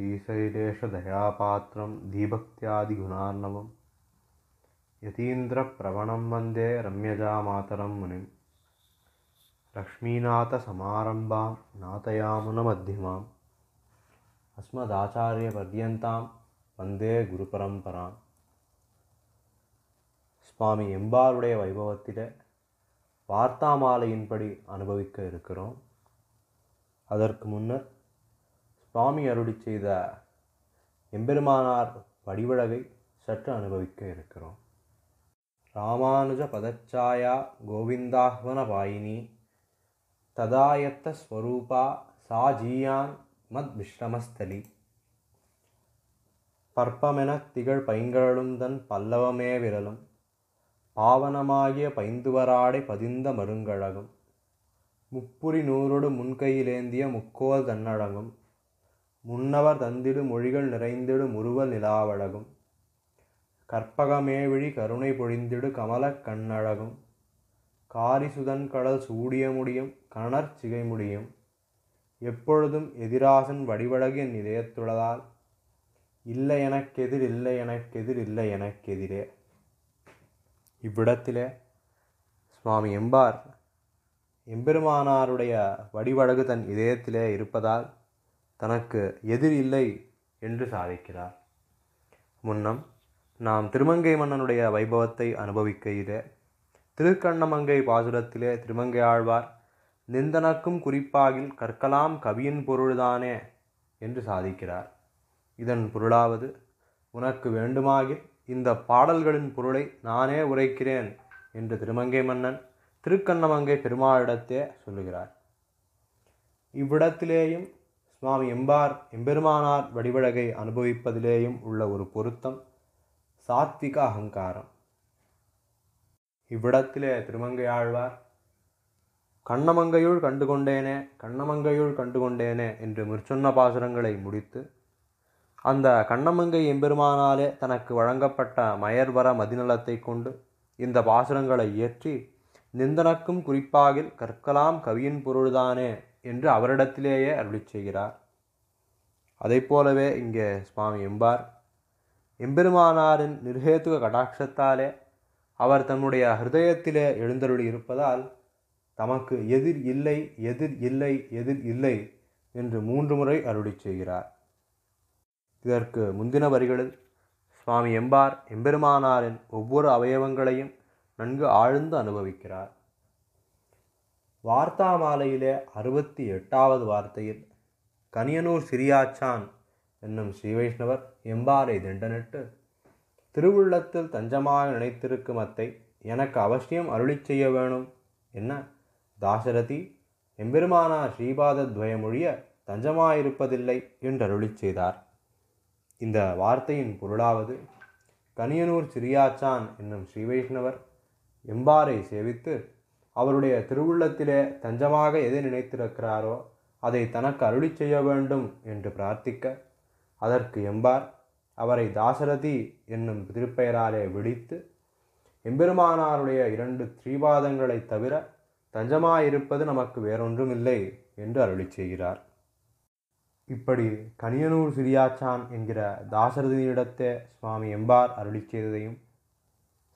श्रीशैलेशदयापात्रं धीभक्त्यादिगुणार्णवं यतीन्द्रप्रवणं वन्दे रम्यजामातरं मुनिं लक्ष्मीनाथसमारम्भां नाथयामुनमध्यमाम् अस्मदाचार्यपर्यन्तां வந்தே குரு பரம்பரான் சுவாமி எம்பாருடைய வைபவத்தில் வார்த்தா மாலையின்படி அனுபவிக்க இருக்கிறோம் அதற்கு முன்னர் சுவாமி அருளி செய்த எம்பெருமானார் வடிவழகை சற்று அனுபவிக்க இருக்கிறோம் ராமானுஜ பதச்சாயா கோவிந்தாஹ்வன வாயினி ததாயத்த ஸ்வரூபா சாஜியான் மத் விஷ்ரமஸ்தலி பற்பமெனத் திகழ் பைங்கழலும் தன் பல்லவமே விரலும் பாவனமாகிய பைந்துவராடை பதிந்த மருங்கழகும் முப்புரி நூறொடு முன்கையிலேந்திய முக்கோல் தன்னழகும் முன்னவர் தந்திடு மொழிகள் நிறைந்திடு முருவ நிலாவழகும் கற்பகமேவிழி கருணை பொழிந்திடு கமல கண்ணழகும் காரிசுதன் கடல் சூடிய முடியும் கணர் சிகை முடியும் எப்பொழுதும் எதிராசன் வடிவழகு என் இதயத்துள்ளதால் இல்லை எனக்கெதிர் இல்லை எனக்கெதிர் இல்லை எனக்கெதிரே இவ்விடத்திலே சுவாமி எம்பார் எம்பெருமானாருடைய வடிவழகு தன் இதயத்திலே இருப்பதால் தனக்கு எதிர் இல்லை என்று சாதிக்கிறார் முன்னம் நாம் திருமங்கை மன்னனுடைய வைபவத்தை அனுபவிக்கையிலே திருக்கண்ணமங்கை பாசுரத்திலே திருமங்கை ஆழ்வார் நிந்தனக்கும் குறிப்பாகில் கற்கலாம் கவியின் பொருள்தானே என்று சாதிக்கிறார் இதன் பொருளாவது உனக்கு வேண்டுமாகில் இந்த பாடல்களின் பொருளை நானே உரைக்கிறேன் என்று திருமங்கை மன்னன் திருக்கண்ணமங்கை பெருமாளிடத்தே சொல்லுகிறார் இவ்விடத்திலேயும் சுவாமி எம்பார் எம்பெருமானார் வடிவழகை அனுபவிப்பதிலேயும் உள்ள ஒரு பொருத்தம் சாத்விக அகங்காரம் இவ்விடத்திலே திருமங்கையாழ்வார் கண்ணமங்கையுள் கண்டுகொண்டேனே கண்ணமங்கையுள் கண்டுகொண்டேனே என்று முற்சொன்ன பாசுரங்களை முடித்து அந்த கண்ணமங்கை எம்பெருமானாலே தனக்கு வழங்கப்பட்ட மயர்வர மதிநலத்தை கொண்டு இந்த பாசுரங்களை இயற்றி நிந்தனக்கும் குறிப்பாகில் கற்கலாம் கவியின் பொருள்தானே என்று அவரிடத்திலேயே அருளி செய்கிறார் அதை போலவே இங்கே சுவாமி எம்பார் எம்பெருமானாரின் நிர்ஹேத்துக கடாட்சத்தாலே அவர் தன்னுடைய ஹிருதயத்திலே எழுந்தருளி இருப்பதால் தமக்கு எதிர் இல்லை எதிர் இல்லை எதிர் இல்லை என்று மூன்று முறை அருளி செய்கிறார் இதற்கு முந்தின வரிகளில் சுவாமி எம்பார் எம்பெருமானாரின் ஒவ்வொரு அவயவங்களையும் நன்கு ஆழ்ந்து அனுபவிக்கிறார் வார்த்தா மாலையிலே அறுபத்தி எட்டாவது வார்த்தையில் கனியனூர் சிரியாச்சான் என்னும் ஸ்ரீவைஷ்ணவர் எம்பாரை திண்டனிட்டு திருவுள்ளத்தில் தஞ்சமாக நினைத்திருக்கும் அத்தை எனக்கு அவசியம் அருளி செய்ய வேணும் என்ன தாசரதி எம்பெருமானா ஸ்ரீபாத துவயமொழிய தஞ்சமாயிருப்பதில்லை என்று அருளி செய்தார் இந்த வார்த்தையின் பொருளாவது கனியனூர் சிறியாச்சான் என்னும் ஸ்ரீவைஷ்ணவர் எம்பாரை சேவித்து அவருடைய திருவுள்ளத்திலே தஞ்சமாக எதை நினைத்திருக்கிறாரோ அதை தனக்கு அருளி செய்ய வேண்டும் என்று பிரார்த்திக்க அதற்கு எம்பார் அவரை தாசரதி என்னும் திருப்பெயராலே விழித்து எம்பெருமானாருடைய இரண்டு ஸ்ரீபாதங்களைத் தவிர தஞ்சமாயிருப்பது நமக்கு வேறொன்றும் இல்லை என்று அருளி செய்கிறார் இப்படி கனியனூர் சிரியாச்சான் என்கிற தாசரதியிடத்தே சுவாமி எம்பார் அருளி செய்ததையும்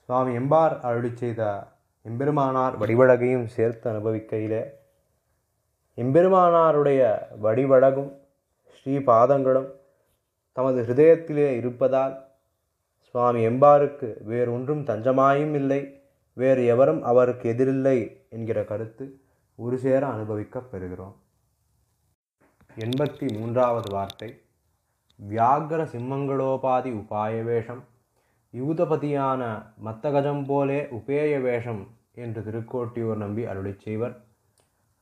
சுவாமி எம்பார் அருளி செய்த எம்பெருமானார் வடிவழகையும் சேர்த்து அனுபவிக்கையில் எம்பெருமானாருடைய வடிவழகும் ஸ்ரீபாதங்களும் தமது ஹிருதயத்திலே இருப்பதால் சுவாமி எம்பாருக்கு வேறு ஒன்றும் தஞ்சமாயும் இல்லை வேறு எவரும் அவருக்கு எதிரில்லை என்கிற கருத்து ஒரு சேர அனுபவிக்கப் பெறுகிறோம் எண்பத்தி மூன்றாவது வார்த்தை வியாகர சிம்மங்களோபாதி உபாய வேஷம் யூதபதியான மத்தகஜம் போலே உபேய வேஷம் என்று திருக்கோட்டியூர் நம்பி அருளை செய்வர்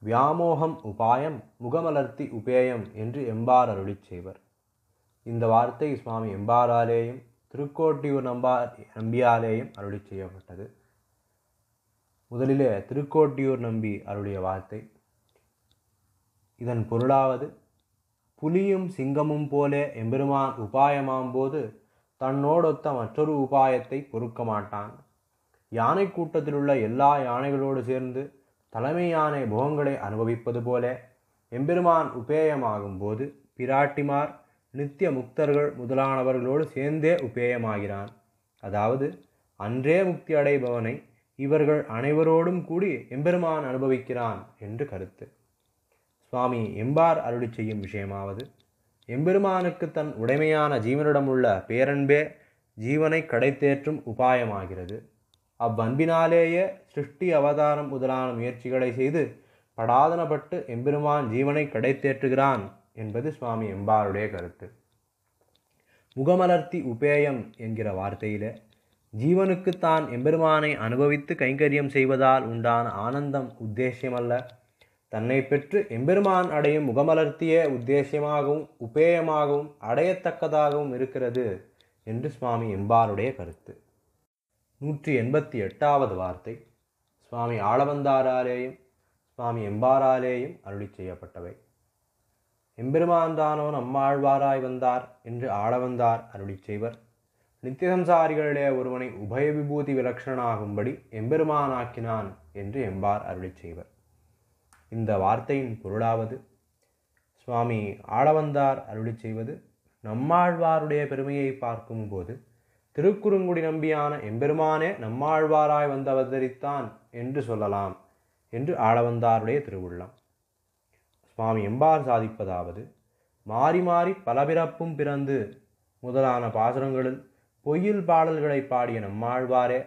வியாமோகம் உபாயம் முகமலர்த்தி உபேயம் என்று எம்பார் அருளி செய்வர் இந்த வார்த்தை சுவாமி எம்பாராலேயும் திருக்கோட்டியூர் நம்பா நம்பியாலேயும் அருளி செய்யப்பட்டது முதலிலே திருக்கோட்டியூர் நம்பி அருளிய வார்த்தை இதன் பொருளாவது புலியும் சிங்கமும் போலே எம்பெருமான் உபாயமாம் போது தன்னோடொத்த மற்றொரு உபாயத்தை பொறுக்க மாட்டான் யானை கூட்டத்தில் உள்ள எல்லா யானைகளோடு சேர்ந்து தலைமை யானை முகங்களை அனுபவிப்பது போல எம்பெருமான் உபேயமாகும் போது பிராட்டிமார் நித்திய முக்தர்கள் முதலானவர்களோடு சேர்ந்தே உபேயமாகிறான் அதாவது அன்றே முக்தி அடைபவனை இவர்கள் அனைவரோடும் கூடி எம்பெருமான் அனுபவிக்கிறான் என்று கருத்து சுவாமி எம்பார் அருளி செய்யும் விஷயமாவது எம்பெருமானுக்கு தன் உடைமையான ஜீவனிடமுள்ள பேரன்பே ஜீவனை கடைத்தேற்றும் உபாயமாகிறது அவ்வன்பினாலேயே சிருஷ்டி அவதாரம் முதலான முயற்சிகளை செய்து படாதனப்பட்டு எம்பெருமான் ஜீவனை கடைத்தேற்றுகிறான் என்பது சுவாமி எம்பாருடைய கருத்து முகமலர்த்தி உபேயம் என்கிற வார்த்தையில் ஜீவனுக்கு தான் எம்பெருமானை அனுபவித்து கைங்கரியம் செய்வதால் உண்டான ஆனந்தம் உத்தேசியமல்ல தன்னை பெற்று எம்பெருமான் அடையும் முகமலர்த்திய உத்தேசியமாகவும் உபேயமாகவும் அடையத்தக்கதாகவும் இருக்கிறது என்று சுவாமி எம்பாருடைய கருத்து நூற்றி எண்பத்தி எட்டாவது வார்த்தை சுவாமி ஆளவந்தாராலேயும் சுவாமி எம்பாராலேயும் அருளி செய்யப்பட்டவை எம்பெருமான்தானோ நம்மாழ்வாராய் வந்தார் என்று ஆளவந்தார் அருளி செய்வர் நித்தியசம்சாரிகளிலே ஒருவனை உபய விபூதி விலக்ஷணனாகும்படி எம்பெருமானாக்கினான் என்று எம்பார் அருளி செய்வர் இந்த வார்த்தையின் பொருளாவது சுவாமி ஆளவந்தார் அருளி செய்வது நம்மாழ்வாருடைய பெருமையை பார்க்கும்போது திருக்குறுங்குடி நம்பியான எம்பெருமானே நம்மாழ்வாராய் வந்து அவதரித்தான் என்று சொல்லலாம் என்று ஆளவந்தாருடைய திருவுள்ளம் சுவாமி எம்பார் சாதிப்பதாவது மாறி மாறி பலபிறப்பும் பிறந்து முதலான பாசுரங்களில் பொய்யில் பாடல்களை பாடிய நம்மாழ்வாரே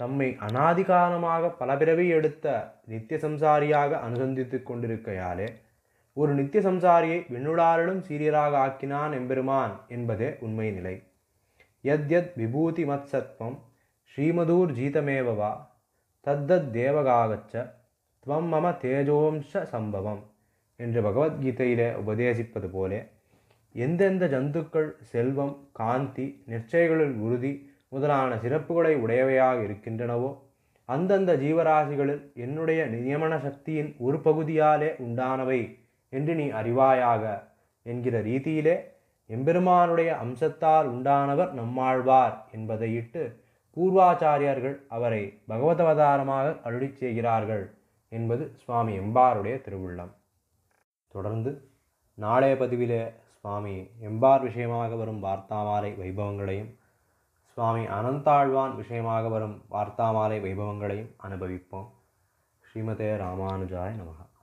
தம்மை அனாதிகாலமாக பலபிறவி எடுத்த நித்திய சம்சாரியாக அனுசந்தித்து கொண்டிருக்கையாலே ஒரு நித்திய சம்சாரியை விண்ணுளாரிலும் சீரியராக ஆக்கினான் எம்பெருமான் என்பதே உண்மை நிலை ಯದ್ಯದ್ ವಿಭೂತಿಮತ್ಸತ್ವಂ ಶ್ರೀಮಧೂರ್ಜಿತಮೇವ தத்தத் தேவகாகச்ச துவம் மம தேஜோம்ச சம்பவம் என்று பகவத்கீதையில் உபதேசிப்பது போல எந்தெந்த ஜந்துக்கள் செல்வம் காந்தி நிச்சயங்களில் உறுதி முதலான சிறப்புகளை உடையவையாக இருக்கின்றனவோ அந்தந்த ஜீவராசிகளில் என்னுடைய நியமன சக்தியின் ஒரு பகுதியாலே உண்டானவை என்று நீ அறிவாயாக என்கிற ரீதியிலே எம்பெருமானுடைய அம்சத்தால் உண்டானவர் நம்மாழ்வார் என்பதை இட்டு பூர்வாச்சாரியார்கள் அவரை பகவதவதாரமாக அருளி செய்கிறார்கள் என்பது சுவாமி எம்பாருடைய திருவுள்ளம் தொடர்ந்து நாளைய பதிவில் சுவாமி எம்பார் விஷயமாக வரும் வார்த்தாமாலை வைபவங்களையும் சுவாமி அனந்தாழ்வான் விஷயமாக வரும் வார்த்தாமாலை வைபவங்களையும் அனுபவிப்போம் ஸ்ரீமதே ராமானுஜாய நமகா